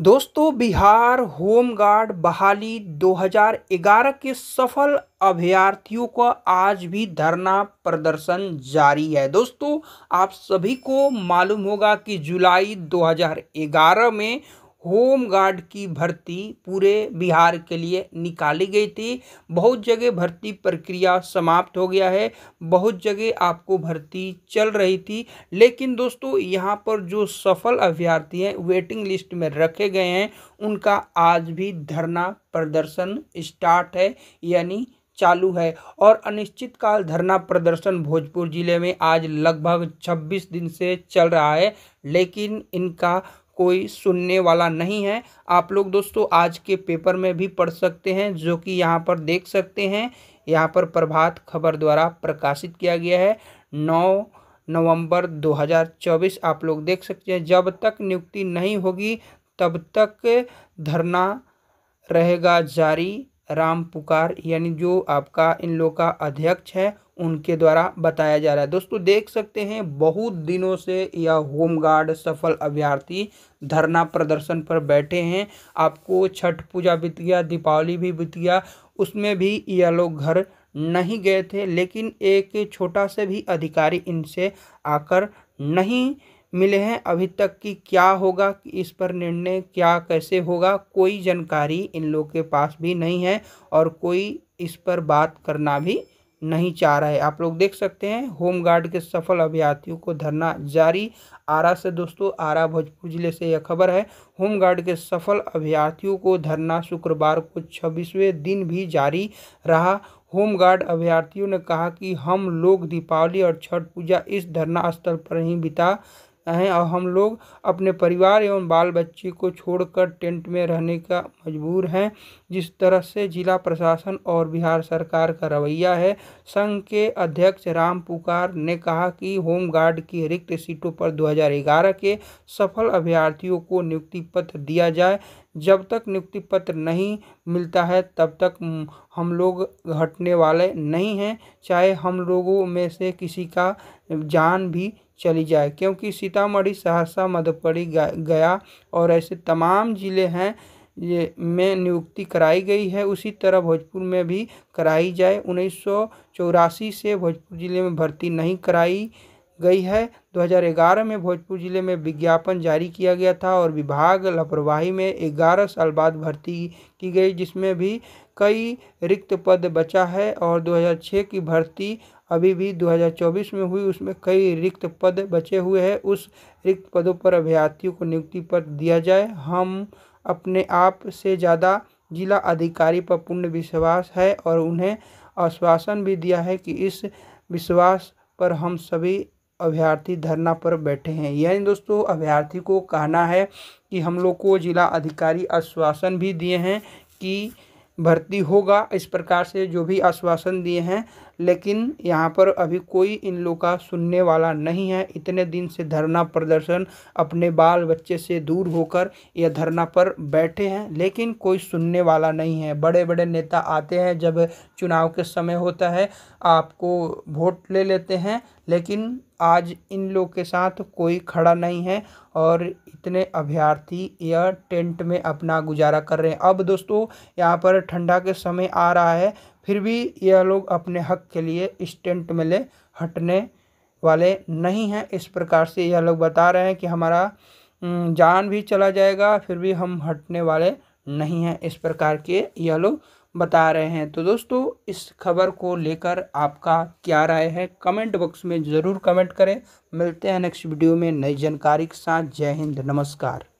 दोस्तों बिहार होमगार्ड बहाली 2011 के सफल अभ्यर्थियों का आज भी धरना प्रदर्शन जारी है दोस्तों आप सभी को मालूम होगा कि जुलाई 2011 में होम गार्ड की भर्ती पूरे बिहार के लिए निकाली गई थी बहुत जगह भर्ती प्रक्रिया समाप्त हो गया है बहुत जगह आपको भर्ती चल रही थी लेकिन दोस्तों यहाँ पर जो सफल अभ्यर्थी हैं वेटिंग लिस्ट में रखे गए हैं उनका आज भी धरना प्रदर्शन स्टार्ट है यानी चालू है और अनिश्चितकाल धरना प्रदर्शन भोजपुर ज़िले में आज लगभग 26 दिन से चल रहा है लेकिन इनका कोई सुनने वाला नहीं है आप लोग दोस्तों आज के पेपर में भी पढ़ सकते हैं जो कि यहाँ पर देख सकते हैं यहाँ पर प्रभात खबर द्वारा प्रकाशित किया गया है नौ नवंबर 2024 आप लोग देख सकते हैं जब तक नियुक्ति नहीं होगी तब तक धरना रहेगा जारी राम पुकार यानी जो आपका इन लोग का अध्यक्ष है उनके द्वारा बताया जा रहा है दोस्तों देख सकते हैं बहुत दिनों से यह होमगार्ड सफल अभ्यर्थी धरना प्रदर्शन पर बैठे हैं आपको छठ पूजा बीत गया दीपावली भी बीत गया उसमें भी यह लोग घर नहीं गए थे लेकिन एक छोटा से भी अधिकारी इनसे आकर नहीं मिले हैं अभी तक कि क्या होगा इस पर निर्णय क्या कैसे होगा कोई जानकारी इन लोग के पास भी नहीं है और कोई इस पर बात करना भी नहीं चाह रहा है आप लोग देख सकते हैं होम गार्ड के सफल अभ्यार्थियों को धरना जारी आरा से दोस्तों आरा भोजपुर जिले से यह खबर है होम गार्ड के सफल अभ्यार्थियों को धरना शुक्रवार को छब्बीसवें दिन भी जारी रहा होम गार्ड अभ्यार्थियों ने कहा कि हम लोग दीपावली और छठ पूजा इस धरना स्थल पर ही बिता हैं और हम लोग अपने परिवार एवं बाल बच्चे को छोड़कर टेंट में रहने का मजबूर हैं जिस तरह से जिला प्रशासन और बिहार सरकार का रवैया है संघ के अध्यक्ष राम पुकार ने कहा कि होम गार्ड की रिक्त सीटों पर 2011 के सफल अभ्यर्थियों को नियुक्ति पत्र दिया जाए जब तक नियुक्ति पत्र नहीं मिलता है तब तक हम लोग घटने वाले नहीं हैं चाहे हम लोगों में से किसी का जान भी चली जाए क्योंकि सीतामढ़ी सहरसा मधुपड़ी गया और ऐसे तमाम ज़िले हैं ये में नियुक्ति कराई गई है उसी तरह भोजपुर में भी कराई जाए उन्नीस से भोजपुर ज़िले में भर्ती नहीं कराई गई है 2011 में भोजपुर जिले में विज्ञापन जारी किया गया था और विभाग लापरवाही में 11 साल बाद भर्ती की गई जिसमें भी कई रिक्त पद बचा है और 2006 की भर्ती अभी भी 2024 में हुई उसमें कई रिक्त पद बचे हुए हैं उस रिक्त पदों पर अभ्यर्थियों को नियुक्ति पत्र दिया जाए हम अपने आप से ज़्यादा जिला अधिकारी पर पूर्ण विश्वास है और उन्हें आश्वासन भी दिया है कि इस विश्वास पर हम सभी अभ्यर्थी धरना पर बैठे हैं यानी दोस्तों अभ्यर्थी को कहना है कि हम लोग को जिला अधिकारी आश्वासन भी दिए हैं कि भर्ती होगा इस प्रकार से जो भी आश्वासन दिए हैं लेकिन यहाँ पर अभी कोई इन लोग का सुनने वाला नहीं है इतने दिन से धरना प्रदर्शन अपने बाल बच्चे से दूर होकर यह धरना पर बैठे हैं लेकिन कोई सुनने वाला नहीं है बड़े बड़े नेता आते हैं जब चुनाव के समय होता है आपको वोट ले लेते हैं लेकिन आज इन लोग के साथ कोई खड़ा नहीं है और इतने अभ्यर्थी यह टेंट में अपना गुजारा कर रहे हैं अब दोस्तों यहाँ पर ठंडा के समय आ रहा है फिर भी यह लोग अपने हक के लिए इस टेंट में ले हटने वाले नहीं हैं इस प्रकार से यह लोग बता रहे हैं कि हमारा जान भी चला जाएगा फिर भी हम हटने वाले नहीं हैं इस प्रकार के यह लोग बता रहे हैं तो दोस्तों इस खबर को लेकर आपका क्या राय है कमेंट बॉक्स में ज़रूर कमेंट करें मिलते हैं नेक्स्ट वीडियो में नई जानकारी के साथ जय हिंद नमस्कार